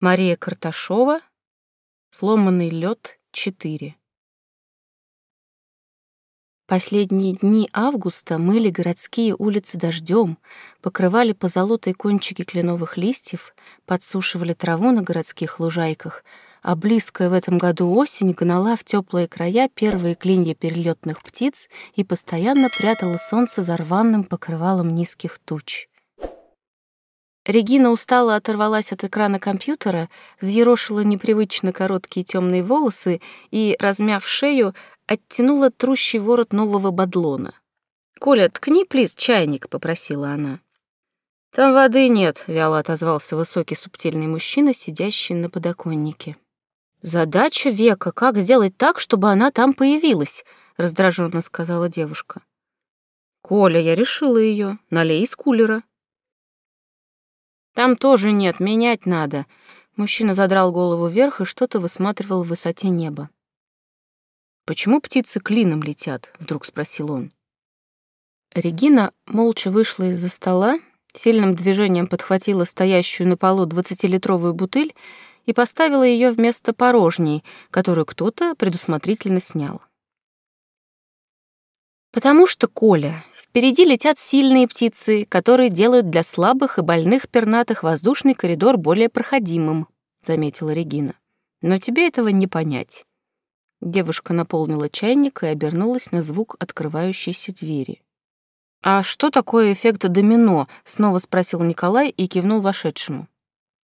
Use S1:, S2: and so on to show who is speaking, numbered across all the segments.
S1: Мария Карташова, «Сломанный лед 4». Последние дни августа мыли городские улицы дождем, покрывали позолотой кончики кленовых листьев, подсушивали траву на городских лужайках, а близкая в этом году осень гнала в теплые края первые клинья перелетных птиц и постоянно прятала солнце за рваным покрывалом низких туч. Регина устало оторвалась от экрана компьютера, взъерошила непривычно короткие темные волосы и, размяв шею, оттянула трущий ворот нового бадлона. «Коля, ткни, плиз, чайник», — попросила она. «Там воды нет», — вяло отозвался высокий субтильный мужчина, сидящий на подоконнике. «Задача века — как сделать так, чтобы она там появилась», — раздраженно сказала девушка. «Коля, я решила ее. Налей из кулера», там тоже нет, менять надо. Мужчина задрал голову вверх и что-то высматривал в высоте неба. Почему птицы клином летят? вдруг спросил он. Регина молча вышла из-за стола, сильным движением подхватила стоящую на полу двадцатилитровую бутыль и поставила ее вместо порожней, которую кто-то предусмотрительно снял. «Потому что, Коля, Впереди летят сильные птицы, которые делают для слабых и больных пернатых воздушный коридор более проходимым, заметила Регина. Но тебе этого не понять. Девушка наполнила чайник и обернулась на звук открывающейся двери. «А что такое эффект домино?» — снова спросил Николай и кивнул вошедшему.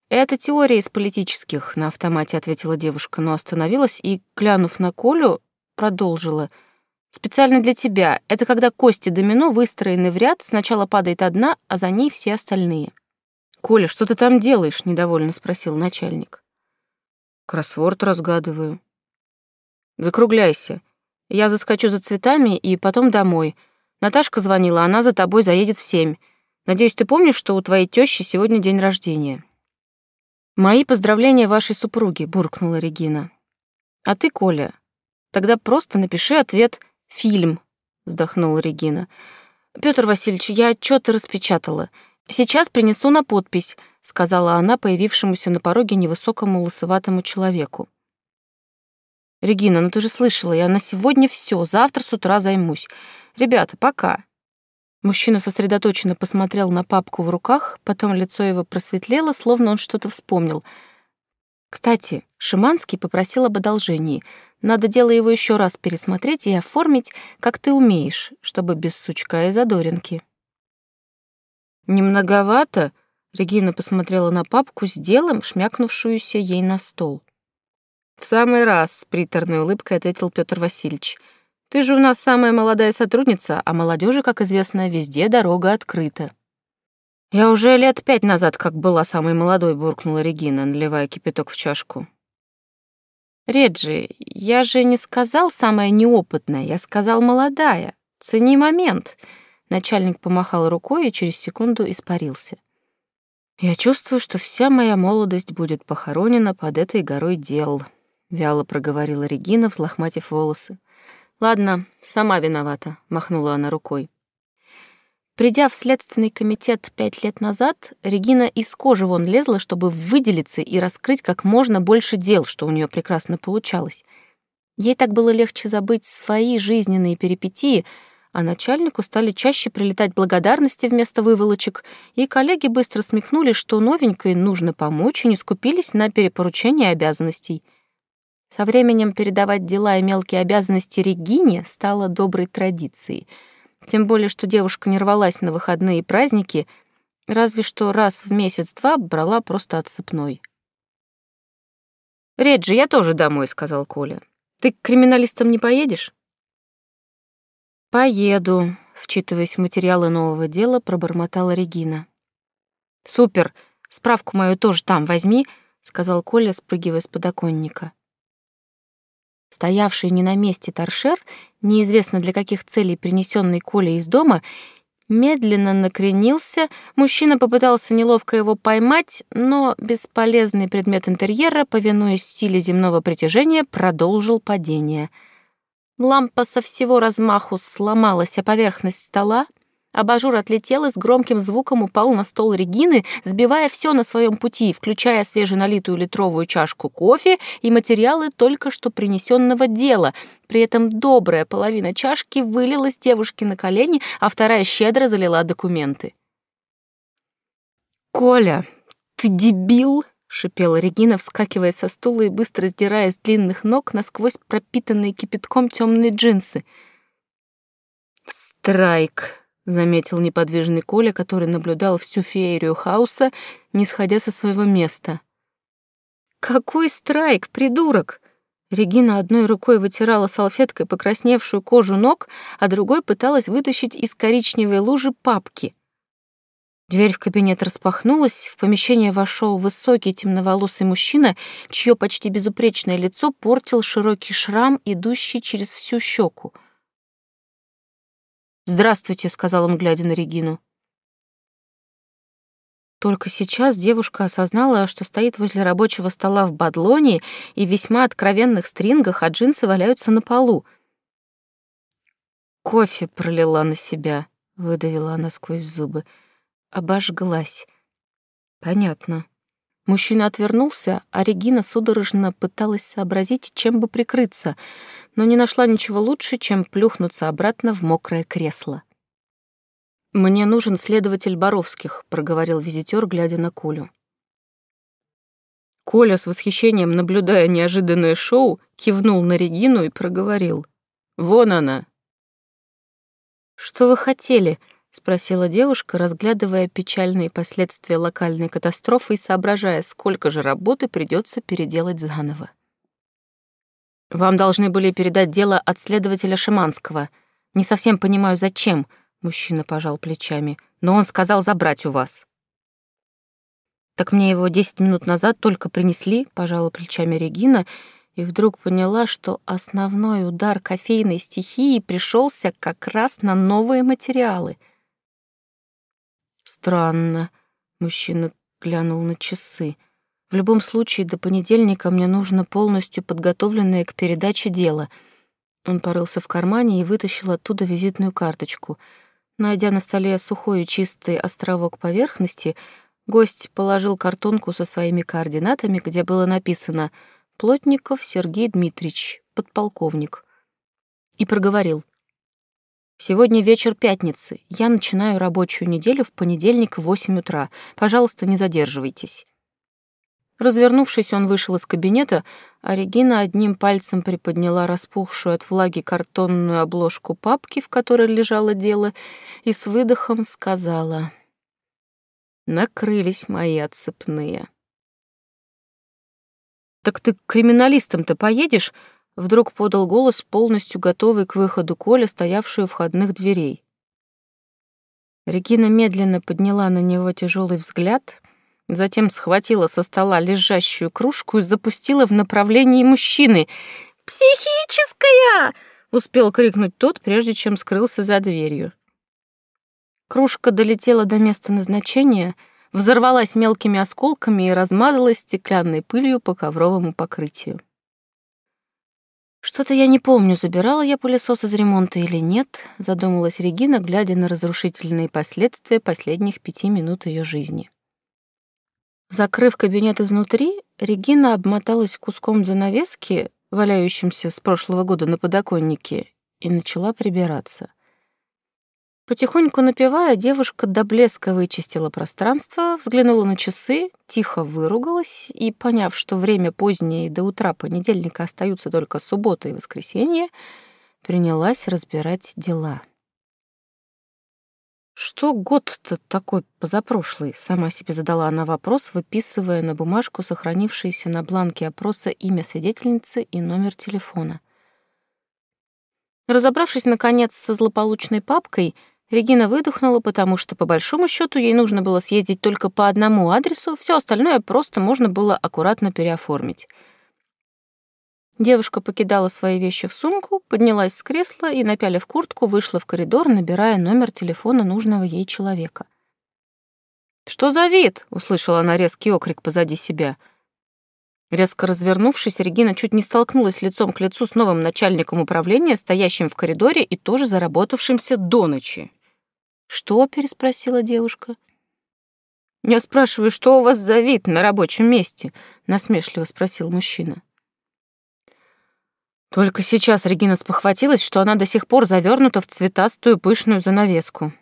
S1: «Это теория из политических», — на автомате ответила девушка, но остановилась и, глянув на Колю, продолжила — Специально для тебя. Это когда кости домино выстроены в ряд, сначала падает одна, а за ней все остальные. «Коля, что ты там делаешь?» — недовольно спросил начальник. «Кроссворд разгадываю». «Закругляйся. Я заскочу за цветами и потом домой. Наташка звонила, она за тобой заедет в семь. Надеюсь, ты помнишь, что у твоей тещи сегодня день рождения». «Мои поздравления вашей супруге», — буркнула Регина. «А ты, Коля, тогда просто напиши ответ «Фильм», — вздохнула Регина. «Пётр Васильевич, я отчёт распечатала. Сейчас принесу на подпись», — сказала она появившемуся на пороге невысокому лысоватому человеку. «Регина, ну ты же слышала, я на сегодня всё, завтра с утра займусь. Ребята, пока». Мужчина сосредоточенно посмотрел на папку в руках, потом лицо его просветлело, словно он что-то вспомнил. Кстати, Шиманский попросил об одолжении — надо дело его еще раз пересмотреть и оформить, как ты умеешь, чтобы без сучка и задоринки». «Немноговато?» — Регина посмотрела на папку с делом, шмякнувшуюся ей на стол. «В самый раз», — с приторной улыбкой ответил Петр Васильевич. «Ты же у нас самая молодая сотрудница, а молодежи, как известно, везде дорога открыта». «Я уже лет пять назад, как была самой молодой», — буркнула Регина, наливая кипяток в чашку. Реджи, я же не сказал самая неопытная, я сказал молодая. Цени момент. Начальник помахал рукой и через секунду испарился. Я чувствую, что вся моя молодость будет похоронена под этой горой дел, вяло проговорила Регина, взлохматив волосы. Ладно, сама виновата, махнула она рукой. Придя в Следственный комитет пять лет назад, Регина из кожи вон лезла, чтобы выделиться и раскрыть как можно больше дел, что у нее прекрасно получалось. Ей так было легче забыть свои жизненные перипетии, а начальнику стали чаще прилетать благодарности вместо выволочек, и коллеги быстро смекнули, что новенькой нужно помочь, и не скупились на перепоручение обязанностей. Со временем передавать дела и мелкие обязанности Регине стало доброй традицией — тем более, что девушка не рвалась на выходные и праздники, разве что раз в месяц-два брала просто отсыпной. «Реджи, я тоже домой», — сказал Коля. «Ты к криминалистам не поедешь?» «Поеду», — вчитываясь в материалы нового дела, пробормотала Регина. «Супер! Справку мою тоже там возьми», — сказал Коля, спрыгивая с подоконника. Стоявший не на месте торшер, неизвестно для каких целей принесенный Коля из дома, медленно накренился, мужчина попытался неловко его поймать, но бесполезный предмет интерьера, повинуясь силе земного притяжения, продолжил падение. Лампа со всего размаху сломалась о поверхность стола, Абажур отлетел и с громким звуком упал на стол Регины, сбивая все на своем пути, включая свеженалитую литровую чашку кофе и материалы только что принесенного дела. При этом добрая половина чашки вылилась девушке на колени, а вторая щедро залила документы. «Коля, ты дебил!» — шипела Регина, вскакивая со стула и быстро сдирая с длинных ног насквозь пропитанные кипятком темные джинсы. «Страйк!» заметил неподвижный Коля, который наблюдал всю феерию хаоса, не сходя со своего места. «Какой страйк, придурок!» Регина одной рукой вытирала салфеткой покрасневшую кожу ног, а другой пыталась вытащить из коричневой лужи папки. Дверь в кабинет распахнулась, в помещение вошел высокий темноволосый мужчина, чье почти безупречное лицо портил широкий шрам, идущий через всю щеку — «Здравствуйте», — сказал он, глядя на Регину. Только сейчас девушка осознала, что стоит возле рабочего стола в бадлоне и в весьма откровенных стрингах, а джинсы валяются на полу. «Кофе пролила на себя», — выдавила она сквозь зубы. «Обожглась». «Понятно», Мужчина отвернулся, а Регина судорожно пыталась сообразить, чем бы прикрыться, но не нашла ничего лучше, чем плюхнуться обратно в мокрое кресло. «Мне нужен следователь Боровских», — проговорил визитер, глядя на Колю. Коля, с восхищением наблюдая неожиданное шоу, кивнул на Регину и проговорил. «Вон она!» «Что вы хотели?» — спросила девушка, разглядывая печальные последствия локальной катастрофы и соображая, сколько же работы придется переделать заново. «Вам должны были передать дело от следователя Шиманского. Не совсем понимаю, зачем», — мужчина пожал плечами, «но он сказал забрать у вас». «Так мне его десять минут назад только принесли», — пожала плечами Регина, и вдруг поняла, что основной удар кофейной стихии пришелся как раз на новые материалы — Странно. Мужчина глянул на часы. В любом случае, до понедельника мне нужно полностью подготовленное к передаче дело. Он порылся в кармане и вытащил оттуда визитную карточку. Найдя на столе сухой и чистый островок поверхности, гость положил картонку со своими координатами, где было написано «Плотников Сергей Дмитриевич, подполковник». И проговорил — Сегодня вечер пятницы. Я начинаю рабочую неделю в понедельник в 8 утра. Пожалуйста, не задерживайтесь. Развернувшись, он вышел из кабинета, а Регина одним пальцем приподняла распухшую от влаги картонную обложку папки, в которой лежало дело, и с выдохом сказала. «Накрылись мои отцепные». «Так ты к криминалистам-то поедешь?» Вдруг подал голос, полностью готовый к выходу Коля, стоявший у входных дверей. Регина медленно подняла на него тяжелый взгляд, затем схватила со стола лежащую кружку и запустила в направлении мужчины. «Психическая!» — успел крикнуть тот, прежде чем скрылся за дверью. Кружка долетела до места назначения, взорвалась мелкими осколками и размазалась стеклянной пылью по ковровому покрытию. Что-то я не помню, забирала я пылесос из ремонта или нет, задумалась Регина, глядя на разрушительные последствия последних пяти минут ее жизни. Закрыв кабинет изнутри, Регина обмоталась куском занавески, валяющимся с прошлого года на подоконнике, и начала прибираться. Потихоньку напевая, девушка до блеска вычистила пространство, взглянула на часы, тихо выругалась и, поняв, что время позднее до утра понедельника остаются только суббота и воскресенье, принялась разбирать дела. «Что год-то такой позапрошлый?» — сама себе задала она вопрос, выписывая на бумажку сохранившееся на бланке опроса имя свидетельницы и номер телефона. Разобравшись, наконец, со злополучной папкой — Регина выдохнула, потому что, по большому счету, ей нужно было съездить только по одному адресу, все остальное просто можно было аккуратно переоформить. Девушка покидала свои вещи в сумку, поднялась с кресла и, напялив куртку, вышла в коридор, набирая номер телефона нужного ей человека. «Что за вид?» — услышала она резкий окрик позади себя. Резко развернувшись, Регина чуть не столкнулась лицом к лицу с новым начальником управления, стоящим в коридоре и тоже заработавшимся до ночи. «Что?» — переспросила девушка. «Я спрашиваю, что у вас за вид на рабочем месте?» — насмешливо спросил мужчина. Только сейчас Регина спохватилась, что она до сих пор завернута в цветастую пышную занавеску.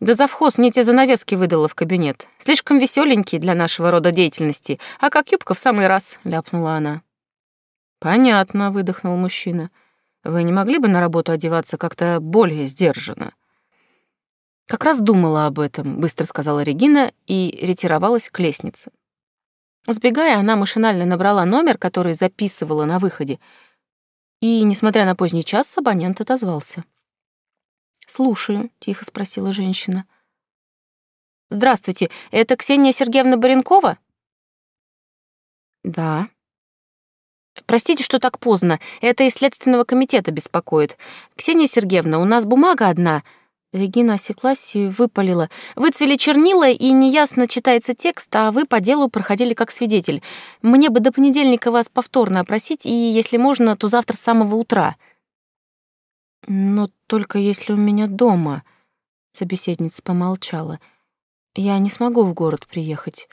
S1: Да завхоз мне те занавески выдала в кабинет. Слишком веселенькие для нашего рода деятельности, а как юбка в самый раз, — ляпнула она. «Понятно», — выдохнул мужчина. «Вы не могли бы на работу одеваться как-то более сдержанно?» «Как раз думала об этом», — быстро сказала Регина и ретировалась к лестнице. Сбегая, она машинально набрала номер, который записывала на выходе, и, несмотря на поздний час, абонент отозвался. «Слушаю», — тихо спросила женщина. «Здравствуйте, это Ксения Сергеевна Баренкова?» «Да». «Простите, что так поздно. Это из Следственного комитета беспокоит. Ксения Сергеевна, у нас бумага одна», Регина осеклась и выпалила. «Вы чернила, и неясно читается текст, а вы по делу проходили как свидетель. Мне бы до понедельника вас повторно опросить, и, если можно, то завтра с самого утра». «Но только если у меня дома», — собеседница помолчала. «Я не смогу в город приехать».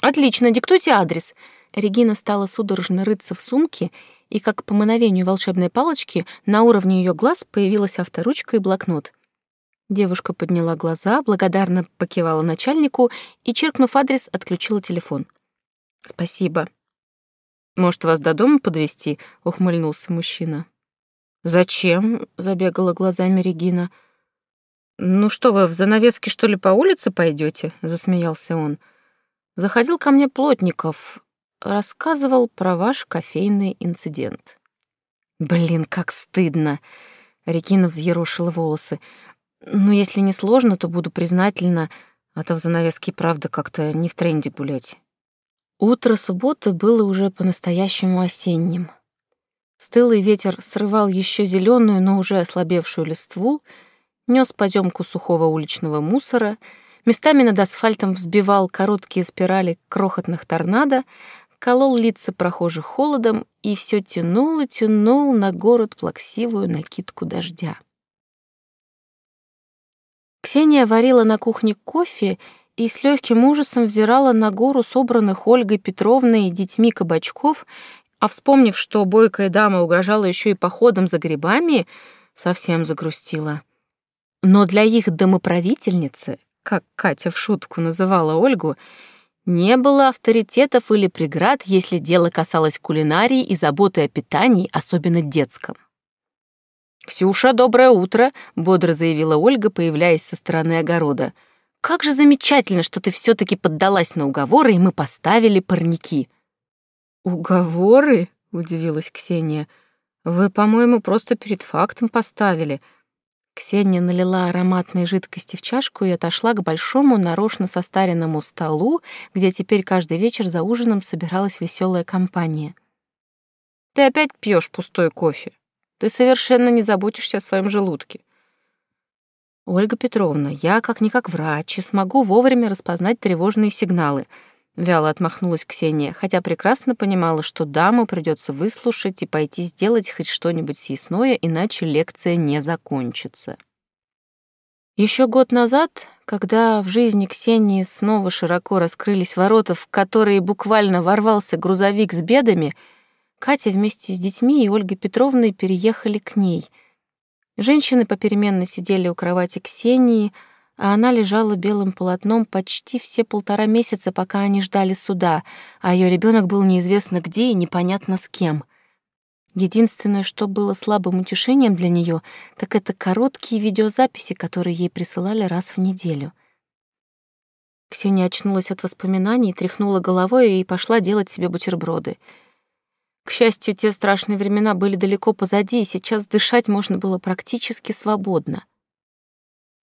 S1: «Отлично, диктуйте адрес». Регина стала судорожно рыться в сумке, и, как по мановению волшебной палочки, на уровне ее глаз появилась авторучка и блокнот — Девушка подняла глаза, благодарно покивала начальнику и, чиркнув адрес, отключила телефон. «Спасибо». «Может, вас до дома подвести? ухмыльнулся мужчина. «Зачем?» — забегала глазами Регина. «Ну что вы, в занавеске, что ли, по улице пойдете? засмеялся он. Заходил ко мне Плотников, рассказывал про ваш кофейный инцидент. «Блин, как стыдно!» Регина взъерошила волосы. Ну, если не сложно, то буду признательна, а то в занавеске, правда, как-то не в тренде гулять. Утро субботы было уже по-настоящему осенним. Стылый ветер срывал еще зеленую, но уже ослабевшую листву, нес подъемку сухого уличного мусора, местами над асфальтом взбивал короткие спирали крохотных торнадо, колол лица прохожих холодом и все тянул и тянул на город плаксивую накидку дождя. Ксения варила на кухне кофе и с легким ужасом взирала на гору собранных Ольгой Петровной и детьми кабачков, а вспомнив, что бойкая дама угрожала еще и походом за грибами, совсем загрустила. Но для их домоправительницы, как Катя в шутку называла Ольгу, не было авторитетов или преград, если дело касалось кулинарии и заботы о питании, особенно детском. «Ксюша, доброе утро!» — бодро заявила Ольга, появляясь со стороны огорода. «Как же замечательно, что ты все таки поддалась на уговоры, и мы поставили парники!» «Уговоры?» — удивилась Ксения. «Вы, по-моему, просто перед фактом поставили». Ксения налила ароматные жидкости в чашку и отошла к большому, нарочно состаренному столу, где теперь каждый вечер за ужином собиралась веселая компания. «Ты опять пьешь пустой кофе?» Ты совершенно не заботишься о своем желудке. Ольга Петровна, я как-никак врач и смогу вовремя распознать тревожные сигналы. Вяло отмахнулась Ксения, хотя прекрасно понимала, что даму придется выслушать и пойти сделать хоть что-нибудь съестное, иначе лекция не закончится. Еще год назад, когда в жизни Ксении снова широко раскрылись ворота, в которые буквально ворвался грузовик с бедами — Катя вместе с детьми и Ольгой Петровной переехали к ней. Женщины попеременно сидели у кровати Ксении, а она лежала белым полотном почти все полтора месяца, пока они ждали суда, а ее ребенок был неизвестно где и непонятно с кем. Единственное, что было слабым утешением для нее, так это короткие видеозаписи, которые ей присылали раз в неделю. Ксения очнулась от воспоминаний, тряхнула головой и пошла делать себе бутерброды — к счастью, те страшные времена были далеко позади, и сейчас дышать можно было практически свободно.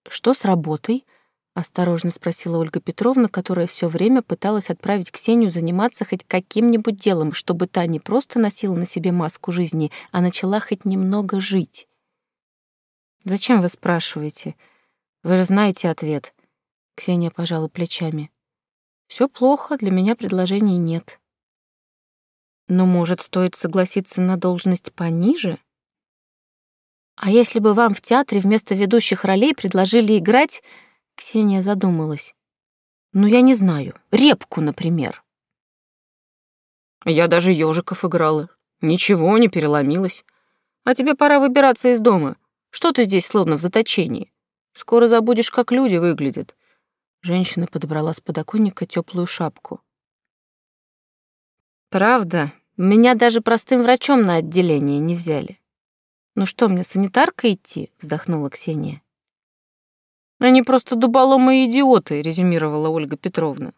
S1: «Что с работой?» — осторожно спросила Ольга Петровна, которая все время пыталась отправить Ксению заниматься хоть каким-нибудь делом, чтобы та не просто носила на себе маску жизни, а начала хоть немного жить. «Зачем вы спрашиваете? Вы же знаете ответ». Ксения пожала плечами. Все плохо, для меня предложений нет». Но, может, стоит согласиться на должность пониже? А если бы вам в театре вместо ведущих ролей предложили играть... Ксения задумалась. Ну, я не знаю, репку, например. Я даже ежиков играла. Ничего не переломилось. А тебе пора выбираться из дома. Что ты здесь словно в заточении? Скоро забудешь, как люди выглядят. Женщина подобрала с подоконника теплую шапку. Правда, меня даже простым врачом на отделение не взяли. Ну что, мне санитарка идти? вздохнула Ксения. Ну, они просто дуболомые идиоты, резюмировала Ольга Петровна.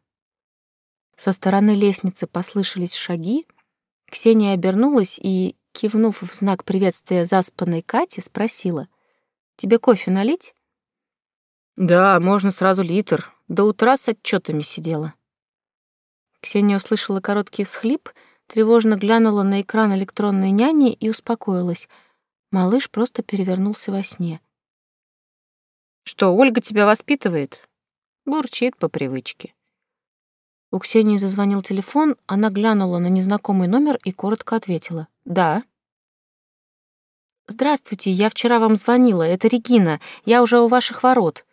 S1: Со стороны лестницы послышались шаги. Ксения обернулась и, кивнув в знак приветствия заспанной Кате, спросила. «Тебе кофе налить?» «Да, можно сразу литр. До утра с отчетами сидела». Ксения услышала короткий схлип, тревожно глянула на экран электронной няни и успокоилась. Малыш просто перевернулся во сне. «Что, Ольга тебя воспитывает?» Бурчит по привычке. У Ксении зазвонил телефон, она глянула на незнакомый номер и коротко ответила. «Да». «Здравствуйте, я вчера вам звонила, это Регина, я уже у ваших ворот».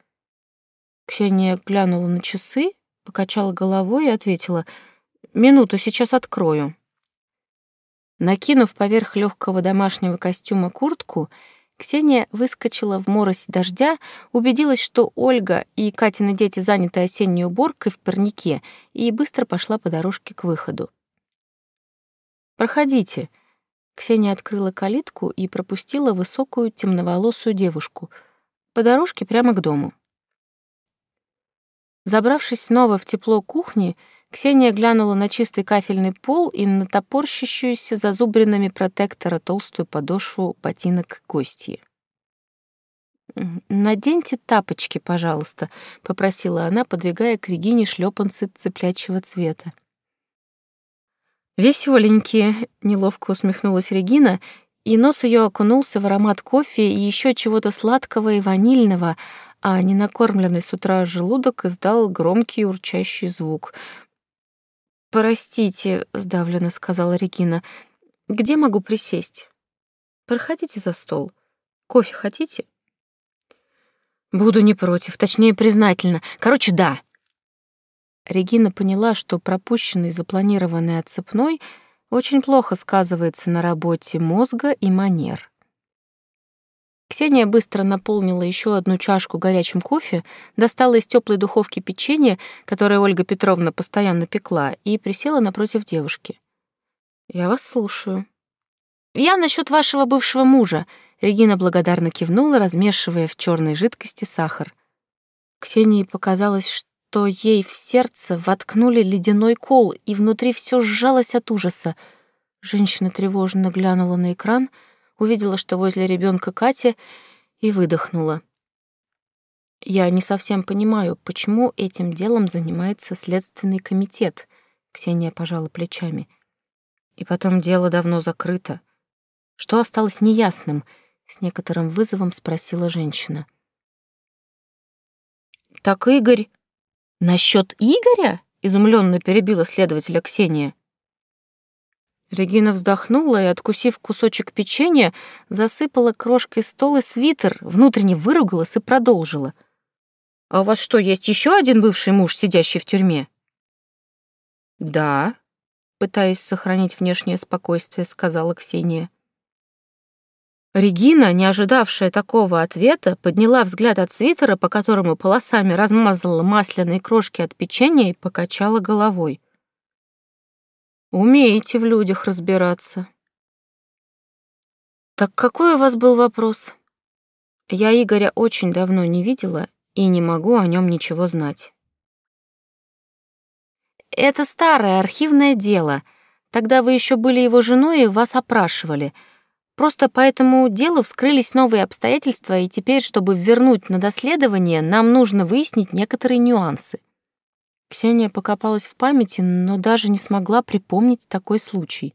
S1: Ксения глянула на часы, Покачала головой и ответила. «Минуту, сейчас открою». Накинув поверх легкого домашнего костюма куртку, Ксения выскочила в морось дождя, убедилась, что Ольга и Катины дети заняты осенней уборкой в парнике, и быстро пошла по дорожке к выходу. «Проходите». Ксения открыла калитку и пропустила высокую темноволосую девушку. По дорожке прямо к дому. Забравшись снова в тепло кухни, Ксения глянула на чистый кафельный пол и на топорщащуюся зазубринами протектора толстую подошву ботинок гостьи. «Наденьте тапочки, пожалуйста», — попросила она, подвигая к Регине шлепанцы цыплячьего цвета. Весёленькие, неловко усмехнулась Регина, и нос её окунулся в аромат кофе и ещё чего-то сладкого и ванильного — а ненакормленный с утра желудок издал громкий урчащий звук. «Простите», — сдавленно сказала Регина, — «где могу присесть?» «Проходите за стол. Кофе хотите?» «Буду не против, точнее, признательно. Короче, да». Регина поняла, что пропущенный запланированный отцепной очень плохо сказывается на работе мозга и манер. Ксения быстро наполнила еще одну чашку горячим кофе, достала из теплой духовки печенье, которое Ольга Петровна постоянно пекла, и присела напротив девушки. «Я вас слушаю». «Я насчет вашего бывшего мужа», — Регина благодарно кивнула, размешивая в черной жидкости сахар. Ксении показалось, что ей в сердце воткнули ледяной кол, и внутри все сжалось от ужаса. Женщина тревожно глянула на экран — увидела, что возле ребенка Катя, и выдохнула. Я не совсем понимаю, почему этим делом занимается следственный комитет, Ксения пожала плечами. И потом дело давно закрыто. Что осталось неясным? С некоторым вызовом спросила женщина. Так Игорь... Насчет Игоря? Изумленно перебила следователя Ксения. Регина вздохнула и, откусив кусочек печенья, засыпала крошкой стол и свитер, внутренне выругалась и продолжила. «А у вас что, есть еще один бывший муж, сидящий в тюрьме?» «Да», — пытаясь сохранить внешнее спокойствие, сказала Ксения. Регина, не ожидавшая такого ответа, подняла взгляд от свитера, по которому полосами размазала масляные крошки от печенья и покачала головой. Умеете в людях разбираться. Так какой у вас был вопрос? Я Игоря очень давно не видела и не могу о нем ничего знать. Это старое архивное дело. Тогда вы еще были его женой и вас опрашивали. Просто по этому делу вскрылись новые обстоятельства, и теперь, чтобы вернуть на доследование, нам нужно выяснить некоторые нюансы. Ксения покопалась в памяти, но даже не смогла припомнить такой случай.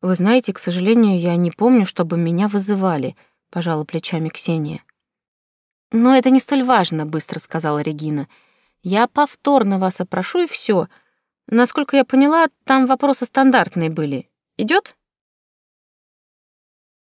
S1: «Вы знаете, к сожалению, я не помню, чтобы меня вызывали», — пожала плечами Ксения. «Но это не столь важно», — быстро сказала Регина. «Я повторно вас опрошу, и все. Насколько я поняла, там вопросы стандартные были. Идет?